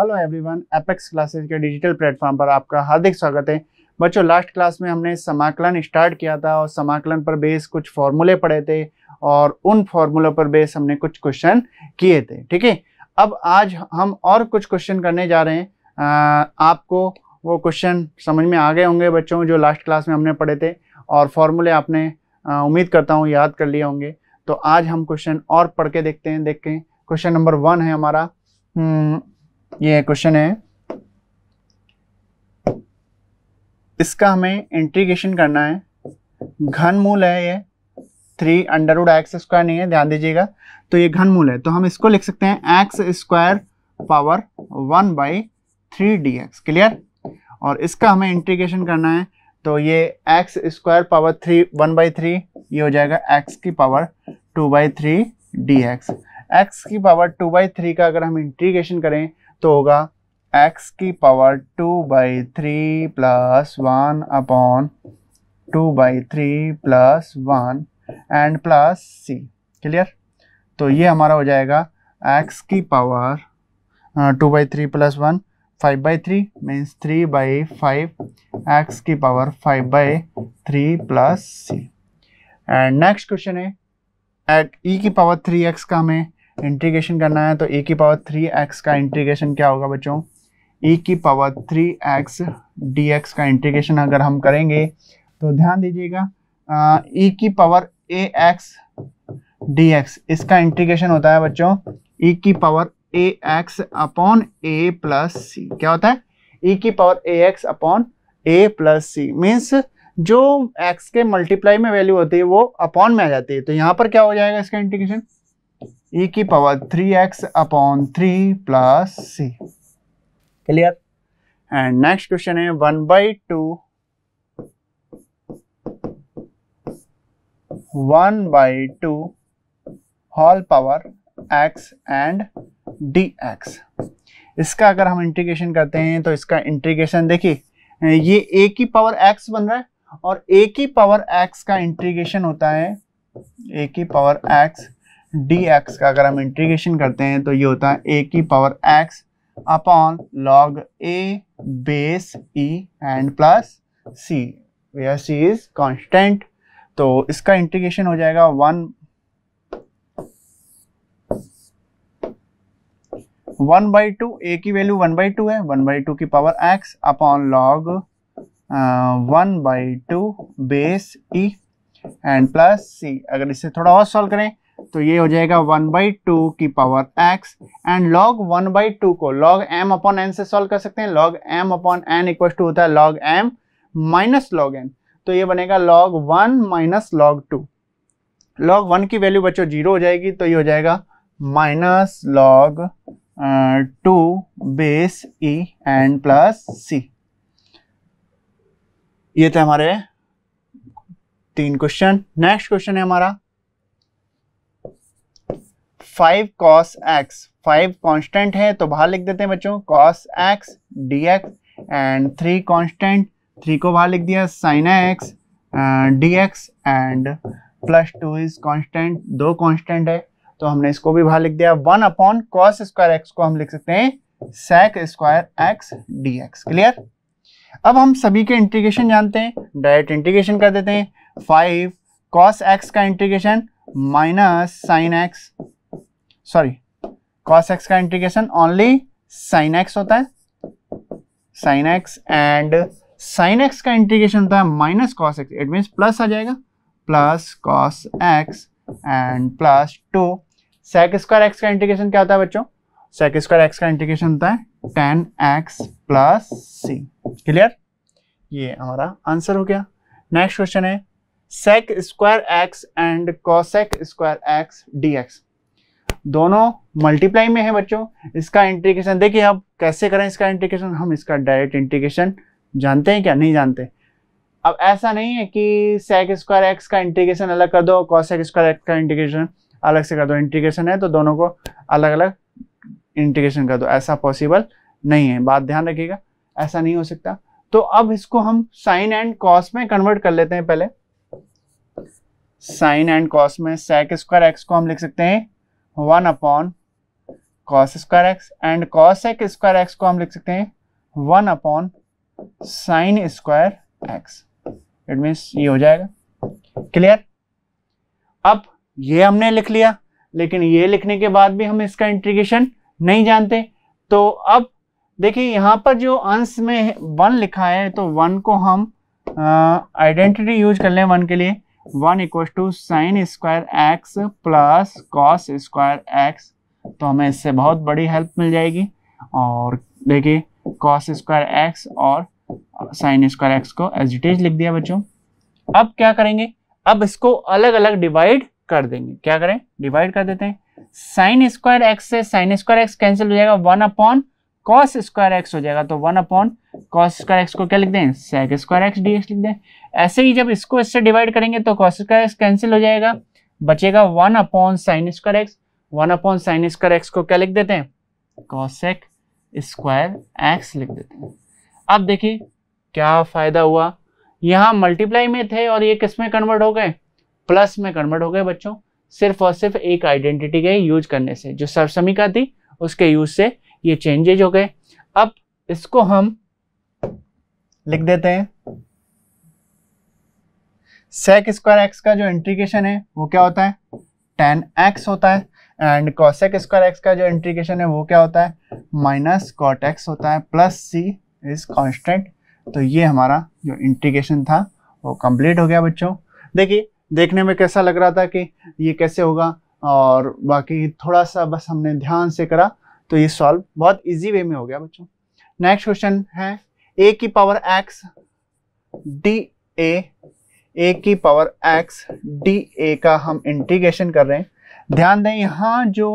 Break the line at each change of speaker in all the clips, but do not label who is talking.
hello everyone Apex classes के digital platform पर आपका हार्दिक स्वागत है बच्चों लास्ट क्लास में हमने समाकलन स्टार्ट किया था और समाकलन पर बेस कुछ फॉर्मूले पढ़े थे और उन फॉर्मूलों पर बेस हमने कुछ क्वेश्चन किए थे ठीक है अब आज हम और कुछ क्वेश्चन करने जा रहे हैं आ, आपको वो क्वेश्चन समझ में आ गए होंगे बच्चों जो लास्ट क्लास में हमने पढ़े थे और फॉर्मूले आपने उम्मीद करता हूँ याद कर लिए होंगे तो आज हम क्वेश्चन और पढ़ के देखते हैं देखें क्वेश्चन नंबर वन है हमारा हम्म, ये क्वेश्चन है इसका हमें इंट्रीगेशन करना है घन मूल है ये थ्री अंडर एक्स स्क्वायर नहीं है ध्यान दीजिएगा तो ये घन मूल है तो हम इसको लिख सकते हैं x square power one by three d x clear और इसका हमें इंट्रीगेशन करना है तो ये x square power three one by three ये हो जाएगा एक्स की power two by three d x x की पावर टू बाई थ्री का अगर हम इंट्रीगेशन करें तो होगा एक्स की power two by three plus one upon two by three plus one and plus c clear तो ये हमारा हो जाएगा एक्स की power two by three plus one five by three means three by five x की power five by three plus c and next question है at e e की power three x का हमें इंटीग्रेशन करना है तो a की power three x का इंटीग्रेशन क्या होगा बच्चों ए की power three x d x का इंटीग्रेशन अगर हम करेंगे तो ध्यान दीजिएगा ई की power a x d x इसका इंटीग्रेशन होता है बच्चों ई की power a x upon a plus c क्या होता है ई की power a x upon a plus c means जो एक्स के मल्टीप्लाई में वैल्यू होती है वो अपॉन में आ जाती है तो यहाँ पर क्या हो जाएगा इसका इंटीग्रेशन ई e की power three x upon three plus c clear and next question है one by two one by two whole power x and d x इसका अगर हम इंटीग्रेशन करते हैं तो इसका इंटीग्रेशन देखिए ये ए की पावर एक्स बन रहा है और ए की पावर एक्स का इंटीग्रेशन होता है ए की पावर एक्स डी एक्स का अगर हम इंटीग्रेशन करते हैं तो ये होता है ए की power x upon log a base e and plus c where c is constant तो इसका इंटीग्रेशन हो जाएगा one one by two a की वैल्यू वन बाई टू है वन बाई टू की power x upon log one by two base e and plus c अगर इसे थोड़ा और सॉल्व करें तो ये हो जाएगा वन बाई टू की power x and log one by two को लॉग एम अपॉन एन से सॉल्व कर सकते हैं log m upon n equal to होता है log m minus log n तो ये बनेगा log one minus log two log one की वैल्यू बच्चों जीरो हो जाएगी तो ये हो जाएगा minus log two base e and plus c ये थे हमारे तीन क्वेश्चन नेक्स्ट क्वेश्चन है हमारा five cos x five constant है तो बाहर लिख देते हैं बच्चों cos x d x and three constant three को बाहर लिख दिया sine x d x and plus two is constant दो कॉन्स्टेंट है तो हमने इसको भी बाहर लिख दिया one upon cos square x को हम लिख सकते हैं sec square x d x clear अब हम सभी के इंटीग्रेशन जानते हैं डायरेक्ट इंटीग्रेशन कर देते हैं फाइव कॉस एक्स का integration minus sine x sorry cos x का इंटीग्रेशन ओनली साइन एक्स होता है sine x and sine x का इंटीग्रेशन होता है minus cos x it mean plus आ जाएगा plus cos x and plus two sec square x का integration क्या होता है बच्चों सेक स्क्वायर एक्स का इंटीग्रेशन होता है tan x plus c clear ये हमारा आंसर हो गया नेक्स्ट क्वेश्चन है sec square x and cosec square x d x दोनों मल्टीप्लाई में है बच्चों इसका इंटीग्रेशन देखिए अब कैसे करें इसका इंटीग्रेशन हम इसका डायरेक्ट इंटीग्रेशन जानते हैं क्या नहीं जानते अब ऐसा नहीं है कि सेक स्क्वायर एक्स का इंटीग्रेशन अलग कर दो कॉसेक स्क्वायर एक्स का इंटीग्रेशन अलग से कर दो इंटीग्रेशन है तो दोनों को अलग अलग इंटीग्रेशन कर दो ऐसा पॉसिबल नहीं है बात ध्यान रखिएगा ऐसा नहीं हो सकता तो अब इसको हम साइन एंड कॉस में कन्वर्ट कर लेते हैं पहले साइन एंड कॉस में सेक स्क्वायर एक्स को हम लिख सकते हैं one upon cos square x and cosec square x को हम लिख सकते हैं one upon sine square x it means ये हो जाएगा क्लियर अब ये हमने लिख लिया लेकिन ये लिखने के बाद भी हम इसका इंट्रीगेशन नहीं जानते तो अब देखिए यहां पर जो अंश में वन लिखा है तो वन को हम आइडेंटिटी यूज कर लें वन के लिए one equal to sine square x plus cos square x तो हमें इससे बहुत बड़ी हेल्प मिल जाएगी और देखिए कॉस स्क्वायर एक्स और साइन स्क्वायर एक्स को एज इट इज लिख दिया बच्चों अब क्या करेंगे अब इसको अलग अलग डिवाइड कर देंगे क्या करें डिवाइड कर देते हैं साइन स्क्वायर एक्स से साइन स्क्वायर एक्स कैंसिल हो जाएगा one upon cos square x हो जाएगा तो one upon cos square x को क्या लिख दें सेक स्क्वायर एक्स डी लिख दें ऐसे ही जब इसको इससे डिवाइड करेंगे तो कॉस स्क्वायर एक्स कैंसिल हो जाएगा बचेगा one upon sine square x one upon sine square x को क्या लिख देते हैं कॉसेक स्क्वायर एक्स लिख देते हैं अब देखिए क्या फ़ायदा हुआ यहाँ मल्टीप्लाई में थे और ये किस में कन्वर्ट हो गए प्लस में कन्वर्ट हो गए बच्चों सिर्फ और सिर्फ एक आइडेंटिटी के यूज करने से जो सरसमिका थी उसके यूज से ये चेंजेज हो गए अब इसको हम लिख देते हैं सेक स्क्वायर एक्स का जो इंट्रीगेशन है वो क्या होता है टेन एक्स होता है एंड कॉसेक स्क्वायर एक्स का जो इंट्रीगेशन है वो क्या होता है माइनस कॉट एक्स होता है प्लस सी इज कॉन्स्टेंट तो ये हमारा जो इंट्रीगेशन था वो कंप्लीट हो गया बच्चों देखिए देखने में कैसा लग रहा था कि ये कैसे होगा और बाकी थोड़ा सा बस हमने ध्यान से करा तो ये सॉल्व बहुत इजी वे में हो गया बच्चों नेक्स्ट क्वेश्चन है ए की power x d a a की पावर एक्स डी ए का हम इंटीग्रेशन कर रहे हैं ध्यान दें यहाँ जो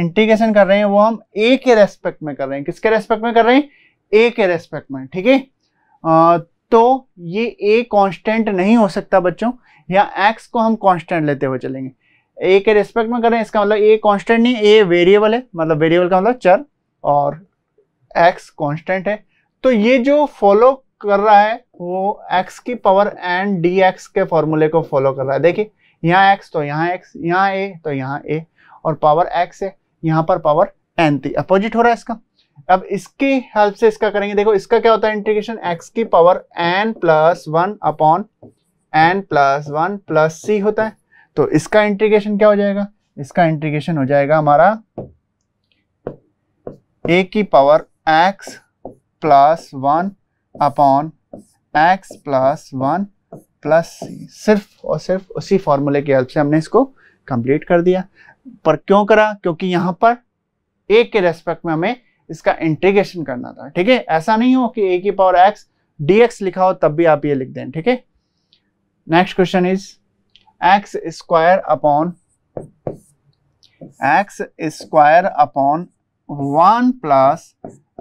इंटीग्रेशन कर रहे हैं वो हम ए के रेस्पेक्ट में कर रहे हैं किसके रेस्पेक्ट में कर रहे हैं ए के रेस्पेक्ट में ठीक है तो ये ए कांस्टेंट नहीं हो सकता बच्चों या एक्स को हम कांस्टेंट लेते हुए चलेंगे ए के रेस्पेक्ट में करें इसका मतलब ए कांस्टेंट नहीं ए वेरिएबल है मतलब वेरिएबल का मतलब चर और एक्स कांस्टेंट है तो ये जो फॉलो कर रहा है वो एक्स की पावर एन डी एक्स के फॉर्मूले को फॉलो कर रहा है देखिए यहाँ एक्स तो यहाँ एक्स यहाँ ए तो यहाँ ए और पावर एक्स है यहाँ पर पावर एन थी अपोजिट हो रहा है इसका अब इसकी हेल्प से इसका करेंगे देखो इसका क्या होता है इंटीग्रेशन एक्स की power n plus one upon n plus one plus c होता है तो इसका इंटीग्रेशन क्या हो जाएगा इसका इंटीग्रेशन हो जाएगा हमारा ए की power x plus one upon x plus one plus सिर्फ और सिर्फ उसी फॉर्मूले की हेल्प से हमने इसको कंप्लीट कर दिया पर क्यों करा क्योंकि यहां पर ए के रेस्पेक्ट में हमें इसका इंटीग्रेशन करना था ठीक है ऐसा नहीं हो कि ए की पावर एक्स डीएक्स लिखा हो तब भी आप ये लिख दें ठीक है next question is x square upon x square upon one plus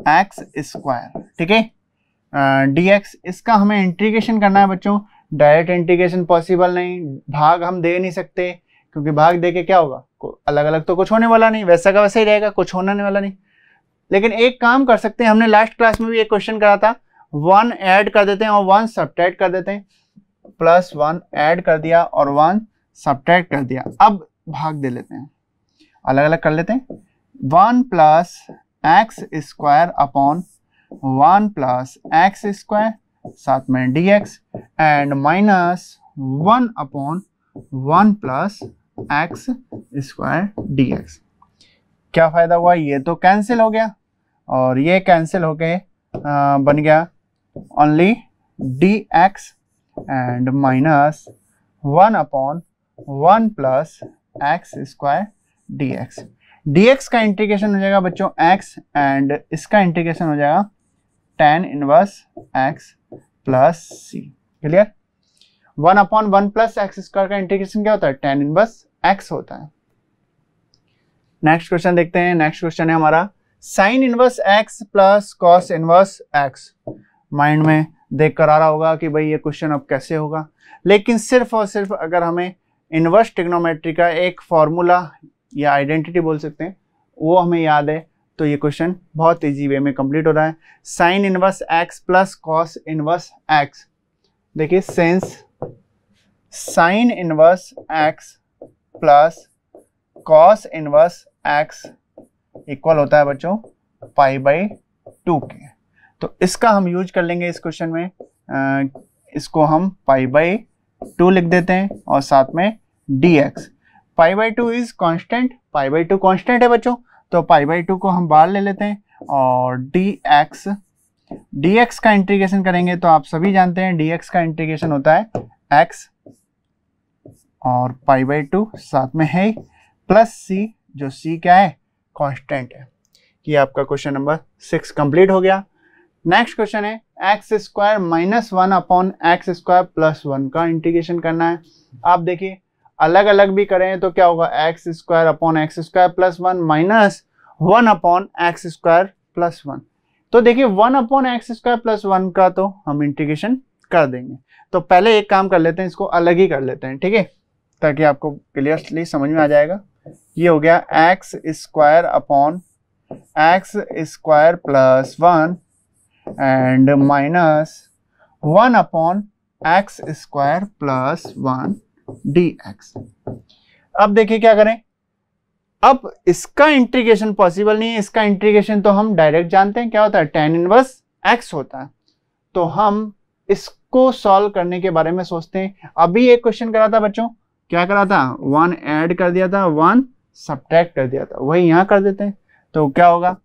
x square ठीक है डी uh, एक्स इसका हमें इंटीग्रेशन करना है बच्चों डायरेक्ट इंटीग्रेशन पॉसिबल नहीं भाग हम दे नहीं सकते क्योंकि भाग दे के क्या होगा अलग अलग तो कुछ होने वाला नहीं वैसा का वैसा ही रहेगा कुछ होने वाला नहीं लेकिन एक काम कर सकते हैं हमने लास्ट क्लास में भी एक क्वेश्चन करा था वन ऐड कर देते हैं और वन सब्ट्रैक्ट कर देते हैं प्लस वन ऐड कर दिया और वन सब्ट्रैक्ट कर दिया अब भाग दे लेते हैं अलग अलग कर लेते हैं one plus x square upon one plus x square साथ में d x and minus one upon one plus x square d x क्या फ़ायदा हुआ ये तो कैंसिल हो गया और ये कैंसिल हो के आ, बन गया only d x and minus one upon one plus x square d x d x का इंटीग्रेशन हो जाएगा बच्चों एक्स एंड इसका इंटीग्रेशन हो जाएगा tan inverse x plus c clear one upon one plus x square का integration क्या होता है टेन इनवर्स एक्स होता है नेक्स्ट क्वेश्चन देखते हैं नेक्स्ट क्वेश्चन है हमारा sine inverse x plus cos inverse x mind में देख कर आ रहा होगा कि भाई ये क्वेश्चन अब कैसे होगा लेकिन सिर्फ और सिर्फ अगर हमें इन्वर्स टिग्नोमेट्री का एक फॉर्मूला या आइडेंटिटी बोल सकते हैं वो हमें याद है तो ये क्वेश्चन बहुत ईजी वे में कंप्लीट हो रहा है sine inverse x plus cos inverse x देखिए since sine inverse x plus cos inverse x equal होता है बच्चों पाई बाई टू के तो इसका हम यूज कर लेंगे इस क्वेश्चन में आ, इसको हम पाई बाई टू लिख देते हैं और साथ में d x pi by two is constant pi by two constant है बच्चों तो पाई बाई टू को हम बाहर ले लेते हैं और डी एक्स डी एक्स का इंटीग्रेशन करेंगे तो आप सभी जानते हैं डी एक्स का इंटीग्रेशन होता है एक्स और पाई बाई टू साथ में है प्लस सी जो सी क्या है कॉन्स्टेंट है ये आपका क्वेश्चन नंबर सिक्स कंप्लीट हो गया नेक्स्ट क्वेश्चन है x square minus one upon x square plus one का इंटीग्रेशन करना है आप देखिए अलग अलग भी करें तो क्या होगा x square upon x square plus one minus one upon x square plus one तो देखिए one upon x square plus one का तो हम इंटीग्रेशन कर देंगे तो पहले एक काम कर लेते हैं इसको अलग ही कर लेते हैं ठीक है ताकि आपको क्लियरली समझ में आ जाएगा ये हो गया x square upon x square plus one minus one upon x square plus one d x अब देखिए क्या करें अब इसका इंटीग्रेशन पॉसिबल नहीं है इसका इंट्रीगेशन तो हम डायरेक्ट जानते हैं क्या होता है टेन इनवर्स एक्स होता है तो हम इसको सॉल्व करने के बारे में सोचते हैं अभी एक क्वेश्चन करा था बच्चों क्या करा था वन ऐड कर दिया था वन सब्ट्रैक्ट कर दिया था वही यहां कर देते हैं तो क्या होगा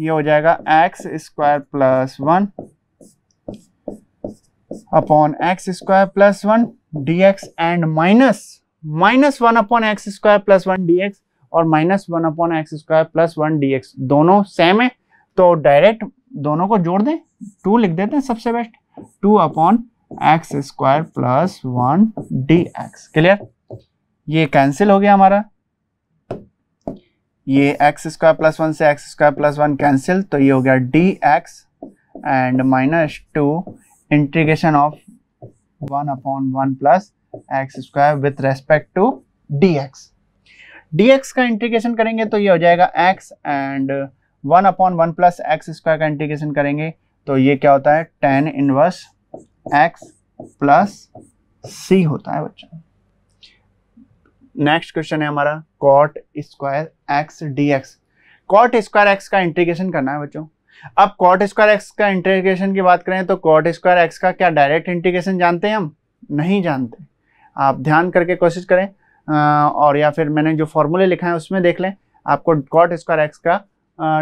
ये हो जाएगा x square plus one upon x square plus one d x and minus minus one upon x square plus one d x और minus one upon x square plus one d x दोनों same है तो direct दोनों को जोड़ दें to लिख देते हैं सबसे best two upon x square plus one d x clear ये कैंसिल हो गया हमारा ये एक्स स्क्वायर प्लस वन से x square plus one cancel तो ये हो गया d x and minus two integration of one upon one plus x square with respect to d x d x का इंटीग्रेशन करेंगे तो ये हो जाएगा x and one upon one plus x square का इंटीग्रेशन करेंगे तो ये क्या होता है tan inverse x plus c होता है बच्चा नेक्स्ट क्वेश्चन है हमारा cot square x d x cot square x का इंटीग्रेशन करना है बच्चों अब कॉट स्क्वायर एक्स का इंटीग्रेशन की बात करें तो कॉट स्क्वायर एक्स का क्या डायरेक्ट इंटीग्रेशन जानते हैं हम नहीं जानते आप ध्यान करके कोशिश करें और या फिर मैंने जो फॉर्मूले लिखा है उसमें देख लें आपको कॉट स्क्वायर एक्स का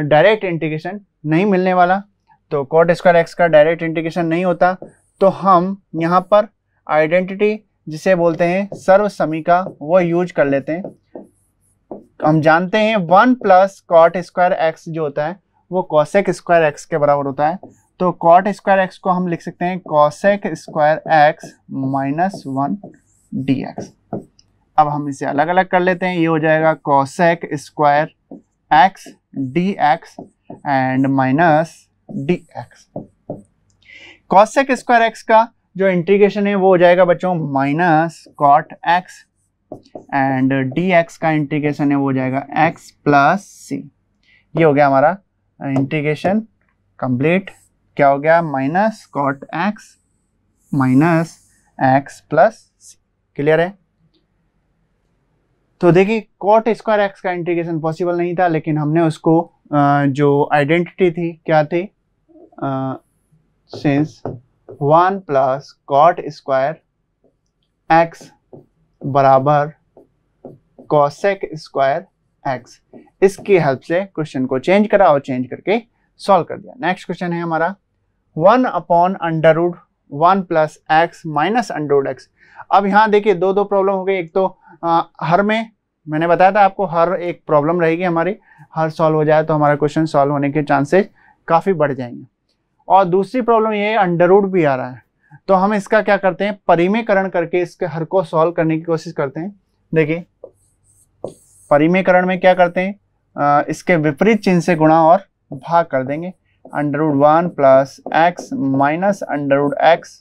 डायरेक्ट इंटीग्रेशन नहीं मिलने वाला तो कॉट स्क्वायर एक्स का डायरेक्ट इंटीग्रेशन नहीं होता तो हम यहाँ पर आइडेंटिटी जिसे बोलते हैं सर्व समी का वो यूज कर लेते हैं हम जानते हैं one plus cot square x जो होता है वो कॉशेक स्क्वायर एक्स के बराबर होता है तो कॉट स्क्वायर एक्स को हम लिख सकते हैं cosec square x minus one d x अब हम इसे अलग अलग कर लेते हैं ये हो जाएगा cosec square x d x and minus d x cosec square x का जो इंटीग्रेशन है वो हो जाएगा बच्चों minus cot x and d x का इंटीग्रेशन है वो हो जाएगा एक्स प्लस सी ये हो गया हमारा इंटीग्रेशन uh, कंप्लीट क्या हो गया minus cot x minus x plus c clear है तो देखिए कॉट स्क्वायर एक्स का इंटीग्रेशन पॉसिबल नहीं था लेकिन हमने उसको uh, जो आइडेंटिटी थी क्या थी since one plus cot square x बराबर कॉसेक स्क्वायर एक्स इसकी हेल्प से क्वेश्चन को चेंज करा और चेंज करके सॉल्व कर दिया नेक्स्ट क्वेश्चन है हमारा one upon under root one plus x minus under x अब यहाँ देखिए दो दो प्रॉब्लम हो गई एक तो आ, हर में मैंने बताया था आपको हर एक प्रॉब्लम रहेगी हमारी हर सॉल्व हो जाए तो हमारा क्वेश्चन सॉल्व होने के चांसेस काफ़ी बढ़ जाएंगे और दूसरी प्रॉब्लम ये अंडर उड भी आ रहा है तो हम इसका क्या करते हैं परिमेकरण करके इसके हर को सॉल्व करने की कोशिश करते हैं देखिए परिमेकरण में क्या करते हैं आ, इसके विपरीत चिन्ह से गुणा और भाग कर देंगे under root one plus x minus under root x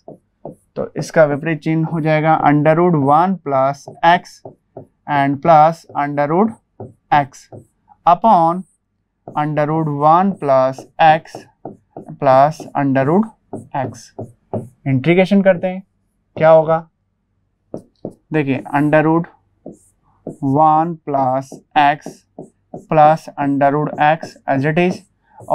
तो इसका विपरीत चिन्ह हो जाएगा under root one plus x and plus under root x upon under root one plus x plus under root x integration करते हैं क्या होगा देखिए under root one plus x plus under root x as it is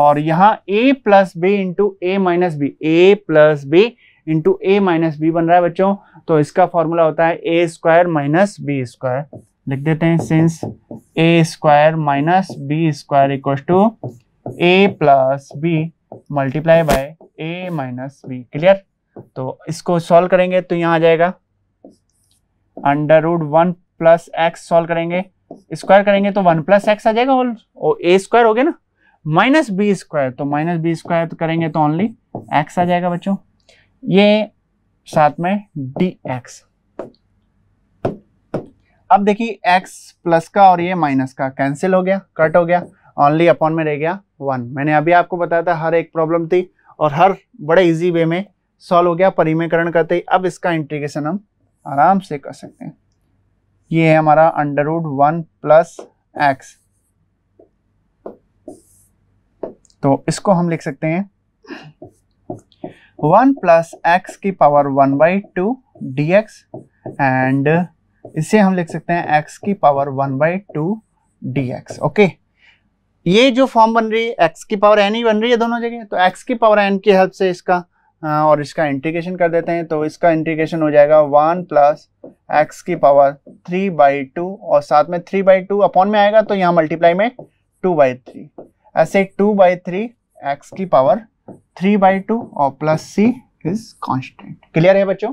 और यहाँ a plus b into a minus b a plus b into a minus b बन रहा है बच्चों तो इसका फॉर्मूला होता है a square minus b square लिख देते हैं since a square minus b square equal to a plus b multiply by a minus b clear तो इसको सॉल्व करेंगे तो यहाँ आ जाएगा under root one plus x solve करेंगे स्क्वायर करेंगे तो वन प्लस एक्स आ जाएगा होल और ए स्क्वायर हो गया ना माइनस बी स्क्वायर तो माइनस बी स्क्वायर तो करेंगे तो ओनली एक्स आ जाएगा बच्चों ये साथ में डी एक्स अब देखिए एक्स प्लस का और ये माइनस का कैंसिल हो गया कट हो गया ओनली अपॉन में रह गया वन मैंने अभी आपको बताया था हर एक प्रॉब्लम थी और हर बड़े इजी वे में सॉल्व हो गया परिमयकरण करते ही अब इसका इंटीग्रेशन हम आराम से कर सकते हैं ये है हमारा under root one plus x तो इसको हम लिख सकते हैं वन प्लस एक्स की power one by two d x and इसे हम लिख सकते हैं एक्स की power one by two d x okay ये जो फॉर्म बन रही है एक्स की पावर एन ही बन रही है दोनों जगह तो एक्स की पावर एन की हेल्प से इसका हाँ, और इसका इंटीग्रेशन कर देते हैं तो इसका इंटीग्रेशन हो जाएगा वन प्लस एक्स की पावर थ्री बाई टू और साथ में थ्री बाई टू अपॉन में आएगा तो यहाँ मल्टीप्लाई में टू बाई थ्री ऐसे टू बाई थ्री एक्स की पावर थ्री बाई टू और plus c is constant clear है बच्चों